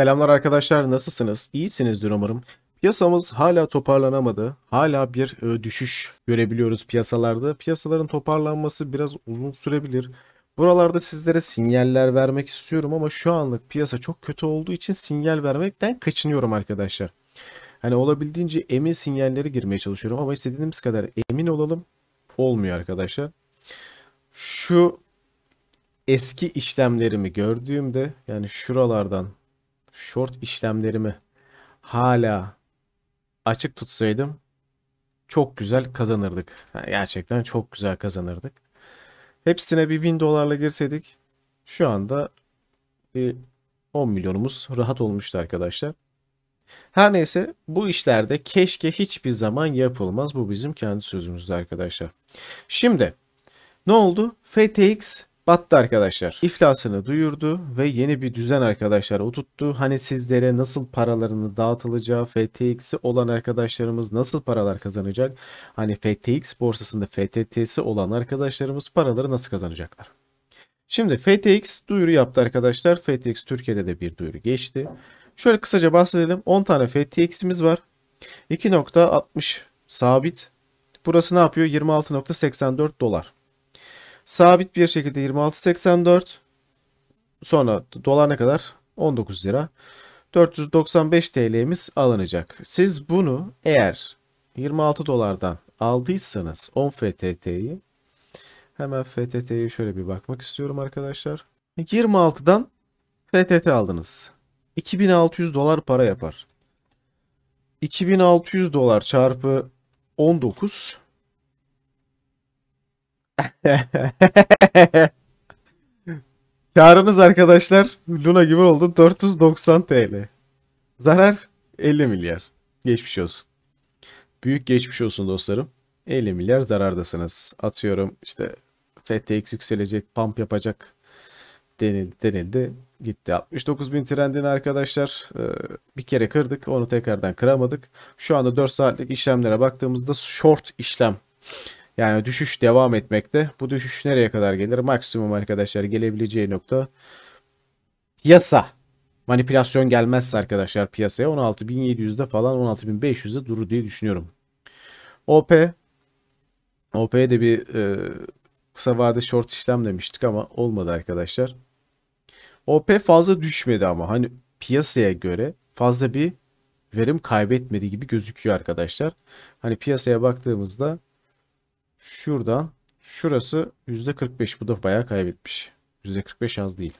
Selamlar arkadaşlar nasılsınız? İyisinizdir umarım. Piyasamız hala toparlanamadı. Hala bir e, düşüş görebiliyoruz piyasalarda. Piyasaların toparlanması biraz uzun sürebilir. Buralarda sizlere sinyaller vermek istiyorum ama şu anlık piyasa çok kötü olduğu için sinyal vermekten kaçınıyorum arkadaşlar. Hani olabildiğince emin sinyalleri girmeye çalışıyorum ama istediğimiz kadar emin olalım olmuyor arkadaşlar. Şu eski işlemlerimi gördüğümde yani şuralardan short işlemlerimi hala açık tutsaydım çok güzel kazanırdık. gerçekten çok güzel kazanırdık. Hepsine bir bin dolarla girseydik şu anda bir 10 milyonumuz rahat olmuştu arkadaşlar. Her neyse bu işlerde keşke hiçbir zaman yapılmaz. Bu bizim kendi sözümüzdü arkadaşlar. Şimdi ne oldu? FTX battı arkadaşlar. İflasını duyurdu ve yeni bir düzen arkadaşlar oturttu. Hani sizlere nasıl paralarını dağıtılacağı, FTX'i olan arkadaşlarımız nasıl paralar kazanacak? Hani FTX borsasında FTT'si olan arkadaşlarımız paraları nasıl kazanacaklar? Şimdi FTX duyuru yaptı arkadaşlar. FTX Türkiye'de de bir duyuru geçti. Şöyle kısaca bahsedelim. 10 tane FTX'imiz var. 2.60 sabit. Burası ne yapıyor? 26.84 dolar. Sabit bir şekilde 26.84. Sonra dolar ne kadar? 19 lira. 495 TL'miz alınacak. Siz bunu eğer 26 dolardan aldıysanız 10 FTT'yi hemen FTT'ye şöyle bir bakmak istiyorum arkadaşlar. 26'dan FTT aldınız. 2600 dolar para yapar. 2600 dolar çarpı 19 Karınız arkadaşlar Luna gibi oldu 490 TL. Zarar 50 milyar. Geçmiş olsun. Büyük geçmiş olsun dostlarım. 50 milyar zarardasınız. Atıyorum işte FTX yükselecek, pump yapacak denildi, denildi gitti. 69 bin trendini arkadaşlar e, bir kere kırdık. Onu tekrardan kıramadık. Şu anda 4 saatlik işlemlere baktığımızda short işlem yani düşüş devam etmekte. Bu düşüş nereye kadar gelir? Maksimum arkadaşlar gelebileceği nokta yasa. Manipülasyon gelmezse arkadaşlar piyasaya 16.700'de falan 16.500'de durur diye düşünüyorum. OP OP'ye de bir e, kısa vade short işlem demiştik ama olmadı arkadaşlar. OP fazla düşmedi ama hani piyasaya göre fazla bir verim kaybetmedi gibi gözüküyor arkadaşlar. Hani piyasaya baktığımızda Şuradan şurası %45 bu da bayağı kaybetmiş. %45 az değil.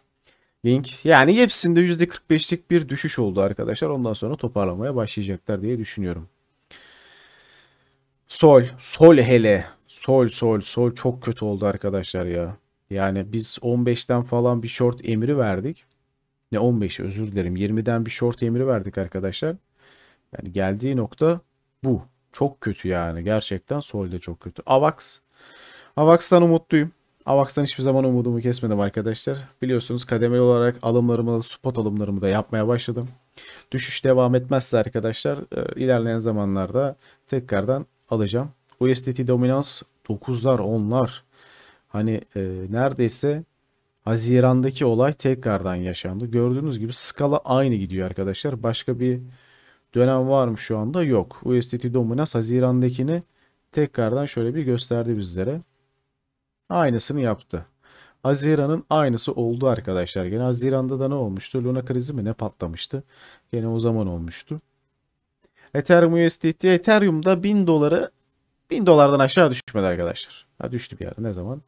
Link yani hepsinde %45'lik bir düşüş oldu arkadaşlar. Ondan sonra toparlamaya başlayacaklar diye düşünüyorum. Sol. Sol hele. Sol sol sol çok kötü oldu arkadaşlar ya. Yani biz 15'ten falan bir short emri verdik. Ne 15 özür dilerim 20'den bir short emri verdik arkadaşlar. Yani geldiği nokta bu. Çok kötü yani. Gerçekten Sol'de çok kötü. Avax. Avax'tan umutluyum. Avax'tan hiçbir zaman umudumu kesmedim arkadaşlar. Biliyorsunuz kademeli olarak alımlarımı, da spot alımlarımı da yapmaya başladım. Düşüş devam etmezse arkadaşlar e, ilerleyen zamanlarda tekrardan alacağım. USDT dominans 9'lar 10'lar. Hani e, neredeyse Haziran'daki olay tekrardan yaşandı. Gördüğünüz gibi skala aynı gidiyor arkadaşlar. Başka bir dönem var mı şu anda? Yok. USDT Dominance Haziran'dakini tekrardan şöyle bir gösterdi bizlere. Aynısını yaptı. Haziran'ın aynısı oldu arkadaşlar. Gene Haziran'da da ne olmuştu? Luna krizi mi ne patlamıştı? Gene o zaman olmuştu. Ethereum USDT Ethereum'da 1000 doları 1000 dolardan aşağı düşmedi arkadaşlar. Ha düştü bir yerde ne zaman?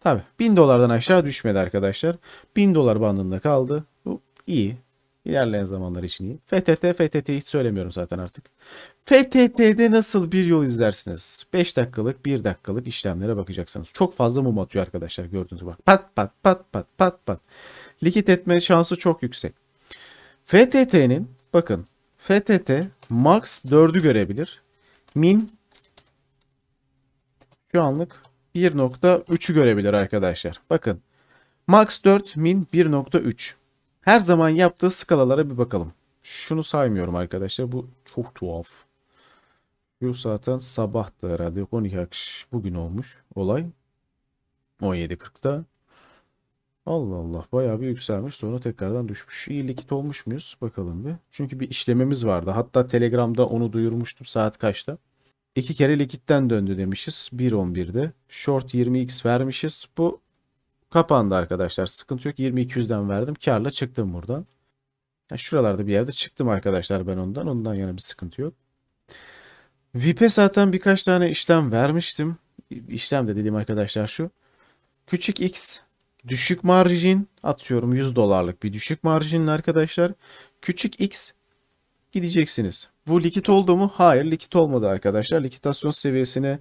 Tabi 1000 dolardan aşağı düşmedi arkadaşlar. 1000 dolar bandında kaldı. Bu iyi. İlerleyen zamanlar için iyi. FTT, FTT hiç söylemiyorum zaten artık. FTT'de nasıl bir yol izlersiniz? 5 dakikalık, 1 dakikalık işlemlere bakacaksınız. Çok fazla mum atıyor arkadaşlar gördüğünüz gibi. Pat pat pat pat pat pat. Likit etme şansı çok yüksek. FTT'nin bakın FTT max 4'ü görebilir. Min şu anlık 1.3'ü görebilir arkadaşlar. Bakın max 4 min 1.3. Her zaman yaptığı skalalara bir bakalım. Şunu saymıyorum arkadaşlar. Bu çok tuhaf. Şu zaten sabahtı herhalde. Yok 12 akşam bugün olmuş olay. 17.40'da. Allah Allah bayağı bir yükselmiş sonra tekrardan düşmüş. İyi likit olmuş muyuz? Bakalım bir. Çünkü bir işlemimiz vardı. Hatta Telegram'da onu duyurmuştum saat kaçta. İki kere likitten döndü demişiz. 1.11'de. Short 20x vermişiz. Bu Kapandı arkadaşlar. Sıkıntı yok. 2200'den verdim. Karla çıktım buradan. Yani şuralarda bir yerde çıktım arkadaşlar ben ondan. Ondan yana bir sıkıntı yok. VIP'e zaten birkaç tane işlem vermiştim. İşlem de dediğim arkadaşlar şu. Küçük X düşük marjin atıyorum 100 dolarlık bir düşük marjinle arkadaşlar. Küçük X gideceksiniz. Bu likit oldu mu? Hayır likit olmadı arkadaşlar. Likitasyon seviyesini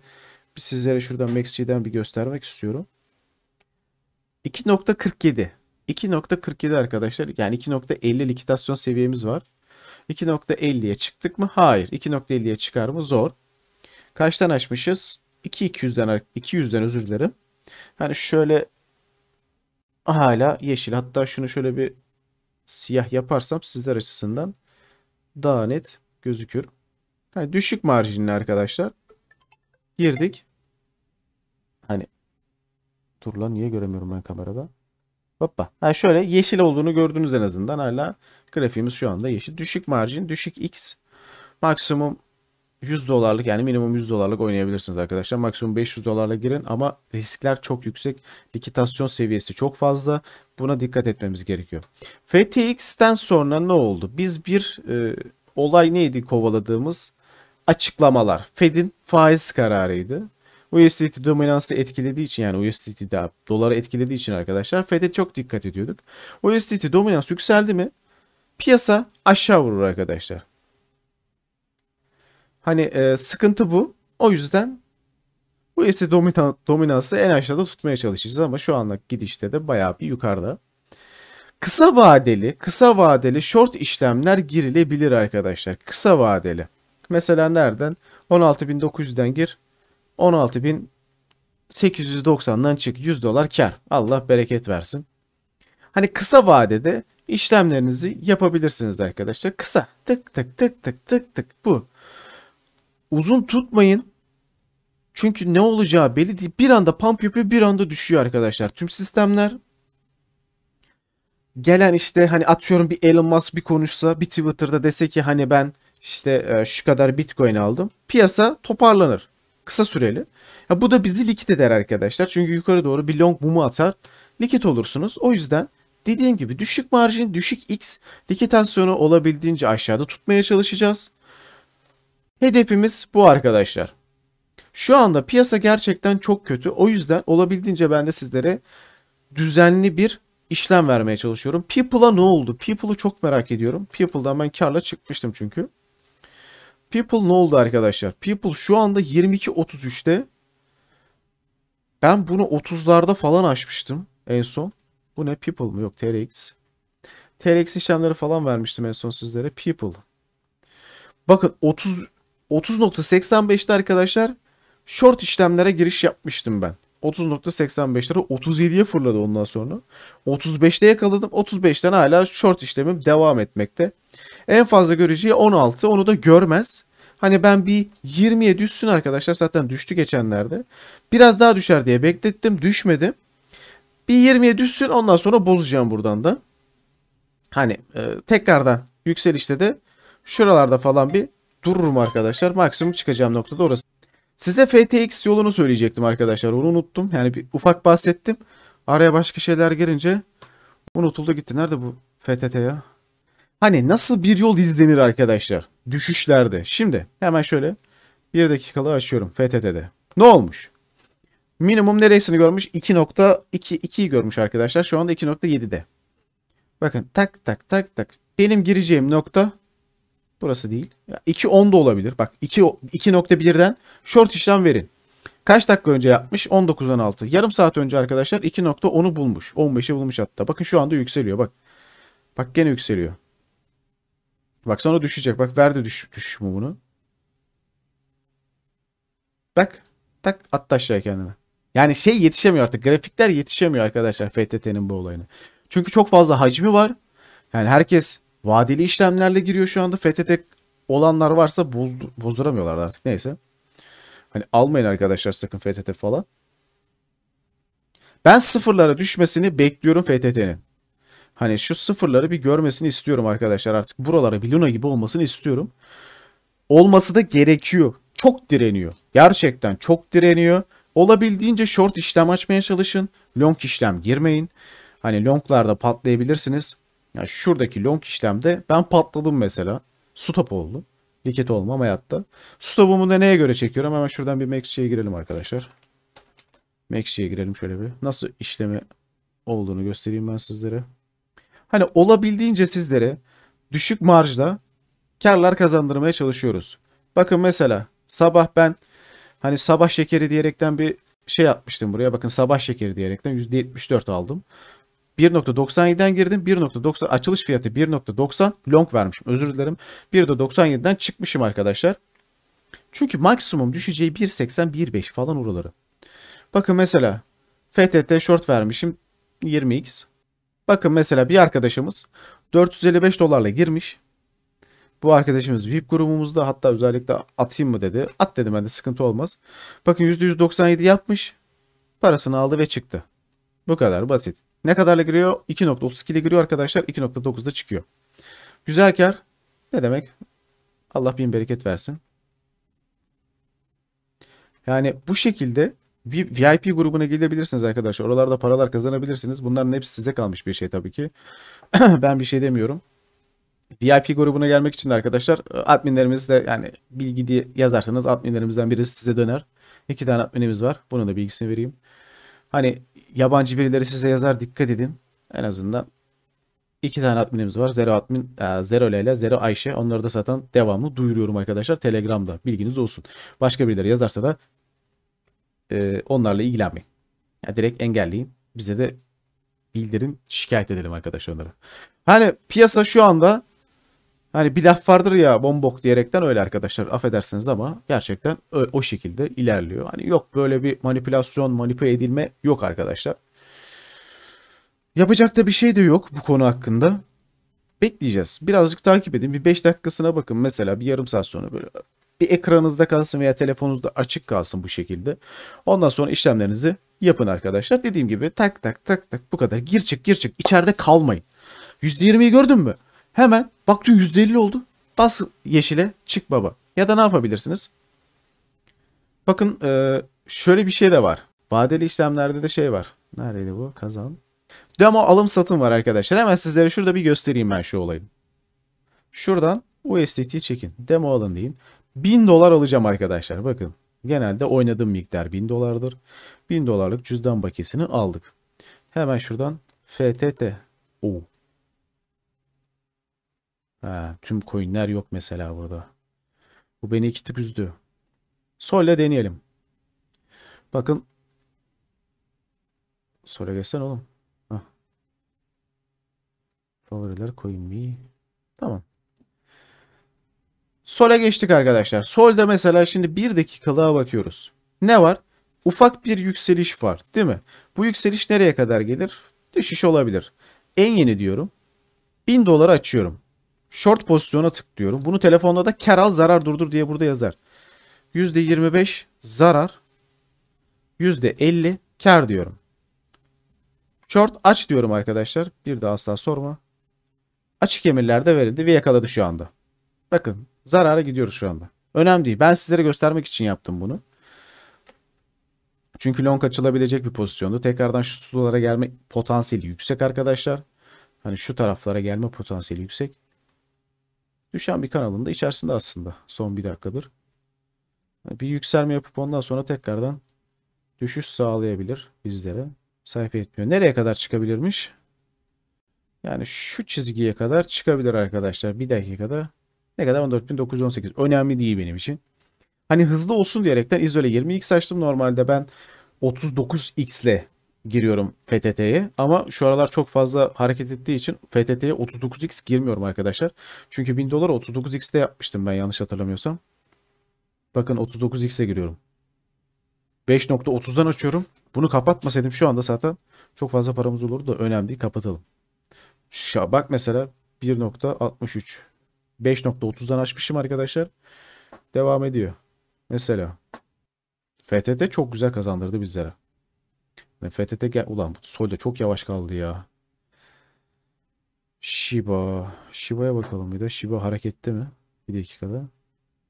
sizlere şuradan MaxG'den bir göstermek istiyorum. 2.47. 2.47 arkadaşlar yani 2.50 likidasyon seviyemiz var. 2.50'ye çıktık mı? Hayır. 2.50'ye çıkar mı? Zor. Kaçtan açmışız? 2200'den 200'den özür dilerim. Hani şöyle hala yeşil. Hatta şunu şöyle bir siyah yaparsam sizler açısından daha net gözükür. Yani düşük marjinli arkadaşlar. Girdik. Dur lan niye göremiyorum ben kamerada? Hoppa. Ha şöyle yeşil olduğunu gördünüz en azından. Hala grafiğimiz şu anda yeşil. Düşük marjin, düşük X. Maksimum 100 dolarlık yani minimum 100 dolarlık oynayabilirsiniz arkadaşlar. Maksimum 500 dolarla girin ama riskler çok yüksek. Likitasyon seviyesi çok fazla. Buna dikkat etmemiz gerekiyor. FTX'ten sonra ne oldu? Biz bir e, olay neydi kovaladığımız? Açıklamalar. Fed'in faiz kararıydı. USDT dominansı etkilediği için yani USDT de doları etkilediği için arkadaşlar FED'e çok dikkat ediyorduk. USDT dominans yükseldi mi piyasa aşağı vurur arkadaşlar. Hani e, sıkıntı bu. O yüzden bu ise dominansı en aşağıda tutmaya çalışacağız ama şu anlık gidişte de bayağı bir yukarıda. Kısa vadeli, kısa vadeli short işlemler girilebilir arkadaşlar. Kısa vadeli. Mesela nereden? 16.900'den gir. 16.890'dan çık 100 dolar kar. Allah bereket versin. Hani kısa vadede işlemlerinizi yapabilirsiniz arkadaşlar. Kısa tık tık tık tık tık tık bu. Uzun tutmayın. Çünkü ne olacağı belli değil. Bir anda pump yapıyor bir anda düşüyor arkadaşlar. Tüm sistemler gelen işte hani atıyorum bir Elon Musk bir konuşsa bir Twitter'da dese ki hani ben işte e, şu kadar Bitcoin aldım. Piyasa toparlanır. Kısa süreli. Ya bu da bizi likit eder arkadaşlar. Çünkü yukarı doğru bir long mumu atar. Likit olursunuz. O yüzden dediğim gibi düşük marjin, düşük X likitasyonu olabildiğince aşağıda tutmaya çalışacağız. Hedefimiz bu arkadaşlar. Şu anda piyasa gerçekten çok kötü. O yüzden olabildiğince ben de sizlere düzenli bir işlem vermeye çalışıyorum. People'a ne oldu? People'u çok merak ediyorum. People'dan ben karla çıkmıştım çünkü. People ne oldu arkadaşlar? People şu anda 22.33'te. Ben bunu 30'larda falan açmıştım en son. Bu ne people mu? Yok TRX. TRX işlemleri falan vermiştim en son sizlere. People. Bakın 30 30.85'te arkadaşlar short işlemlere giriş yapmıştım ben. 30.85'lere lira 37'ye fırladı ondan sonra. 35'te yakaladım. 35'ten hala short işlemim devam etmekte. En fazla göreceği 16. Onu da görmez. Hani ben bir 20'ye düşsün arkadaşlar. Zaten düştü geçenlerde. Biraz daha düşer diye beklettim. Düşmedi. Bir 20'ye düşsün ondan sonra bozacağım buradan da. Hani e, tekrardan yükselişte de şuralarda falan bir dururum arkadaşlar. Maksimum çıkacağım noktada orası. Size FTX yolunu söyleyecektim arkadaşlar. Onu unuttum. Yani bir ufak bahsettim. Araya başka şeyler girince unutuldu gitti. Nerede bu FTT ya? Hani nasıl bir yol izlenir arkadaşlar? Düşüşlerde. Şimdi hemen şöyle bir dakikalığı açıyorum FTT'de. Ne olmuş? Minimum neresini görmüş? 2.2 görmüş arkadaşlar. Şu anda 2.7'de. Bakın tak tak tak tak. Benim gireceğim nokta burası değil. 2.10 da olabilir. Bak 2 2.1'den short işlem verin. Kaç dakika önce yapmış? 19'dan 6. Yarım saat önce arkadaşlar 2.10'u bulmuş. 15'i bulmuş hatta. Bakın şu anda yükseliyor bak. Bak gene yükseliyor. Bak sonra düşecek. Bak verdi düş, düşüş mü bunu? Bak. Tak attı aşağıya kendine. Yani şey yetişemiyor artık. Grafikler yetişemiyor arkadaşlar FTT'nin bu olayını. Çünkü çok fazla hacmi var. Yani herkes vadeli işlemlerle giriyor şu anda. FTT olanlar varsa bozdur bozduramıyorlar artık. Neyse. Hani almayın arkadaşlar sakın FTT falan. Ben sıfırlara düşmesini bekliyorum FTT'nin. Hani şu sıfırları bir görmesini istiyorum arkadaşlar artık. Buralara bir Luna gibi olmasını istiyorum. Olması da gerekiyor. Çok direniyor. Gerçekten çok direniyor. Olabildiğince short işlem açmaya çalışın. Long işlem girmeyin. Hani longlarda patlayabilirsiniz. Yani şuradaki long işlemde ben patladım mesela. Stop oldu. Diket olmam hayatta. Stop'umu da neye göre çekiyorum? Hemen şuradan bir Maxi'ye girelim arkadaşlar. Maxi'ye girelim şöyle bir. Nasıl işlemi olduğunu göstereyim ben sizlere. Hani olabildiğince sizlere düşük marjla karlar kazandırmaya çalışıyoruz. Bakın mesela sabah ben hani sabah şekeri diyerekten bir şey yapmıştım buraya. Bakın sabah şekeri diyerekten %74 aldım. 1.97'den girdim. 1.90 açılış fiyatı 1.90 long vermişim. Özür dilerim. 1.97'den çıkmışım arkadaşlar. Çünkü maksimum düşeceği 1.80 1.5 falan oraları. Bakın mesela FTT short vermişim 20x. Bakın mesela bir arkadaşımız 455 dolarla girmiş. Bu arkadaşımız VIP grubumuzda hatta özellikle atayım mı dedi. At dedim ben de sıkıntı olmaz. Bakın %197 yapmış. Parasını aldı ve çıktı. Bu kadar basit. Ne kadarla giriyor? 2.32 ile giriyor arkadaşlar. 2.9'da çıkıyor. Güzel kar. Ne demek? Allah bin bereket versin. Yani bu şekilde VIP grubuna gelebilirsiniz arkadaşlar. Oralarda paralar kazanabilirsiniz. Bunların hepsi size kalmış bir şey tabii ki. ben bir şey demiyorum. VIP grubuna gelmek için de arkadaşlar e, adminlerimiz de yani bilgi diye yazarsanız adminlerimizden birisi size döner. İki tane adminimiz var. Bunun da bilgisini vereyim. Hani yabancı birileri size yazar dikkat edin. En azından iki tane adminimiz var. Zero admin, e, Zero Leyla, Zero Ayşe. Onları da zaten devamlı duyuruyorum arkadaşlar. Telegram'da bilginiz olsun. Başka birileri yazarsa da e, onlarla ilgilenmeyin. Yani direkt engelleyin. Bize de bildirin şikayet edelim arkadaşlar onlara. Hani piyasa şu anda hani bir laf vardır ya bombok diyerekten öyle arkadaşlar affedersiniz ama gerçekten o, o şekilde ilerliyor. Hani yok böyle bir manipülasyon manipüle edilme yok arkadaşlar. Yapacak da bir şey de yok bu konu hakkında. Bekleyeceğiz. Birazcık takip edin. Bir 5 dakikasına bakın mesela bir yarım saat sonra böyle bir ekranınızda kalsın veya telefonunuzda açık kalsın bu şekilde. Ondan sonra işlemlerinizi yapın arkadaşlar. Dediğim gibi tak tak tak tak bu kadar. Gir çık gir çık içeride kalmayın. %20'yi gördün mü? Hemen baktın %50 oldu. Bas yeşile çık baba. Ya da ne yapabilirsiniz? Bakın e, şöyle bir şey de var. Vadeli işlemlerde de şey var. Neredeydi bu? Kazan. Demo alım satım var arkadaşlar. Hemen sizlere şurada bir göstereyim ben şu olayı. Şuradan USDT çekin. Demo alın deyin. 1000 dolar alacağım arkadaşlar. Bakın genelde oynadığım miktar 1000 dolardır. 1000 dolarlık cüzdan bakiyesini aldık. Hemen şuradan FTT. Oo. Ha, tüm coinler yok mesela burada. Bu beni iki tık üzdü. Sol'le deneyelim. Bakın. Sol'e geçsen oğlum. Favoriler coin me. Tamam. Sol'a geçtik arkadaşlar. Sol'da mesela şimdi bir dakikalığa bakıyoruz. Ne var? Ufak bir yükseliş var değil mi? Bu yükseliş nereye kadar gelir? Düşüş olabilir. En yeni diyorum. 1000 dolara açıyorum. Short pozisyona tıklıyorum. Bunu telefonda da kar al zarar durdur diye burada yazar. %25 zarar. %50 kar diyorum. Short aç diyorum arkadaşlar. Bir de asla sorma. Açık emirlerde verildi ve yakaladı şu anda. Bakın Zarara gidiyoruz şu anda. Önemli değil. Ben sizlere göstermek için yaptım bunu. Çünkü long açılabilecek bir pozisyondu. Tekrardan şu sulara gelme potansiyeli yüksek arkadaşlar. Hani şu taraflara gelme potansiyeli yüksek. Düşen bir kanalın da içerisinde aslında son bir dakikadır. Bir yükselme yapıp ondan sonra tekrardan düşüş sağlayabilir bizlere. Sayfa etmiyor. Nereye kadar çıkabilirmiş? Yani şu çizgiye kadar çıkabilir arkadaşlar. Bir dakikada ne kadar? 14918. Önemli değil benim için. Hani hızlı olsun diyerekten izole 20x açtım. Normalde ben 39x ile giriyorum FTT'ye ama şu aralar çok fazla hareket ettiği için FTT'ye 39x girmiyorum arkadaşlar. Çünkü 1000 dolar 39x'te yapmıştım ben yanlış hatırlamıyorsam. Bakın 39x'e giriyorum. 5.30'dan açıyorum. Bunu kapatmasaydım şu anda zaten çok fazla paramız olurdu da önemli kapatalım. Şa bak mesela 1.63 5.30'dan açmışım arkadaşlar. Devam ediyor. Mesela FTT çok güzel kazandırdı bizlere. Yani FTT gel ulan solda çok yavaş kaldı ya. Shiba. Shiba'ya bakalım bir de. Shiba harekette mi? Bir dakikada.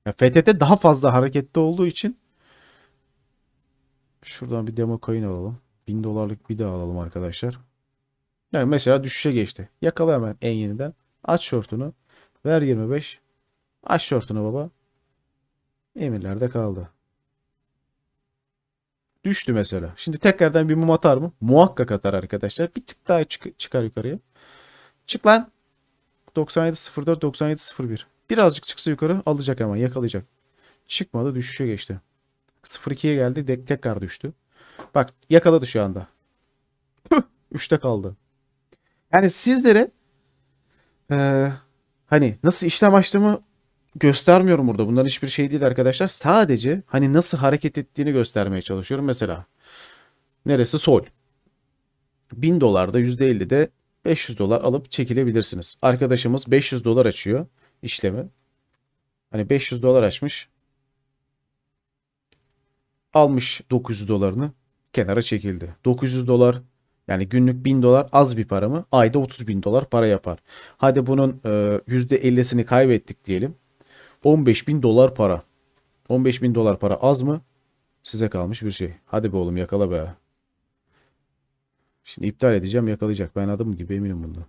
Ya FTT daha fazla harekette olduğu için şuradan bir demo coin alalım. 1000 dolarlık bir daha alalım arkadaşlar. Yani mesela düşüşe geçti. Yakala hemen en yeniden. Aç şortunu. Ver 25. Aç şortunu baba. Emirlerde kaldı. Düştü mesela. Şimdi tekrardan bir mum atar mı? Muhakkak atar arkadaşlar. Bir tık daha çık çıkar yukarıya. Çık lan. 97.04 97.01 Birazcık çıksa yukarı alacak ama yakalayacak. Çıkmadı düşüşe geçti. 0.2'ye geldi de tekrar düştü. Bak yakaladı şu anda. 3'te kaldı. Yani sizlere ee, hani nasıl işlem açtığımı göstermiyorum burada. Bunların hiçbir şey değil arkadaşlar. Sadece hani nasıl hareket ettiğini göstermeye çalışıyorum. Mesela neresi sol? 1000 dolarda %50'de 500 dolar alıp çekilebilirsiniz. Arkadaşımız 500 dolar açıyor işlemi. Hani 500 dolar açmış. Almış 900 dolarını kenara çekildi. 900 dolar yani günlük 1000 dolar az bir para mı? Ayda 30 bin dolar para yapar. Hadi bunun e, %50'sini kaybettik diyelim. 15 bin dolar para. 15 bin dolar para az mı? Size kalmış bir şey. Hadi be oğlum yakala be. Şimdi iptal edeceğim yakalayacak. Ben adım gibi eminim bunda.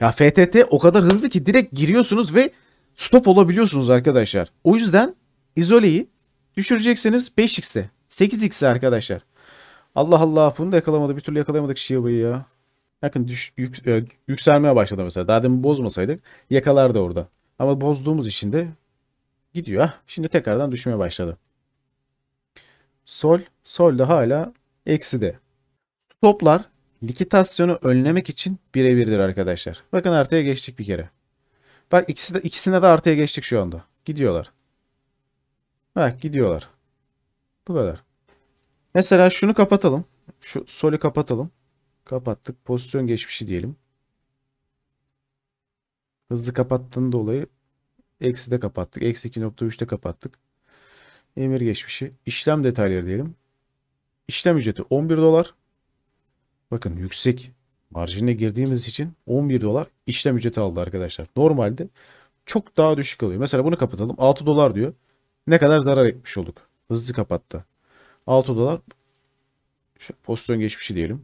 Ya FTT o kadar hızlı ki direkt giriyorsunuz ve stop olabiliyorsunuz arkadaşlar. O yüzden izoleyi düşüreceksiniz 5x'e. 8x'e arkadaşlar. Allah Allah bunu da yakalamadı. Bir türlü yakalayamadık Shiva'yı ya. Bakın düş, yük, e, yükselmeye başladı mesela. Daha demin bozmasaydık yakalardı orada. Ama bozduğumuz için de gidiyor. Hah, şimdi tekrardan düşmeye başladı. Sol, sol de hala eksi de. Toplar likitasyonu önlemek için birebirdir arkadaşlar. Bakın artıya geçtik bir kere. Bak ikisi de, ikisine de artıya geçtik şu anda. Gidiyorlar. Bak gidiyorlar. Bu kadar. Mesela şunu kapatalım. Şu soli kapatalım. Kapattık. Pozisyon geçmişi diyelim. Hızlı kapattığın dolayı eksi de kapattık. Eksi 2.3'te kapattık. Emir geçmişi. İşlem detayları diyelim. İşlem ücreti 11 dolar. Bakın yüksek marjine girdiğimiz için 11 dolar işlem ücreti aldı arkadaşlar. Normalde çok daha düşük alıyor. Mesela bunu kapatalım. 6 dolar diyor. Ne kadar zarar etmiş olduk. Hızlı kapattı. Alt odalar pozisyon geçmişi diyelim.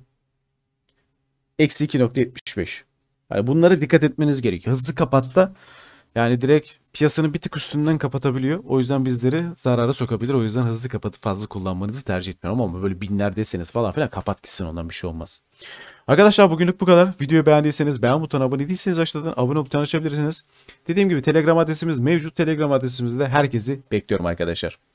Eksi 2.75. Yani bunlara dikkat etmeniz gerekiyor. Hızlı kapat da, yani direkt piyasanın bir tık üstünden kapatabiliyor. O yüzden bizleri zarara sokabilir. O yüzden hızlı kapatı fazla kullanmanızı tercih etmiyorum ama böyle binlerdeyseniz falan filan kapat gitsin ondan bir şey olmaz. Arkadaşlar bugünlük bu kadar. Videoyu beğendiyseniz beğen butonuna abone değilseniz aşağıdan abone butonu açabilirsiniz. Dediğim gibi Telegram adresimiz mevcut. Telegram adresimizde herkesi bekliyorum arkadaşlar.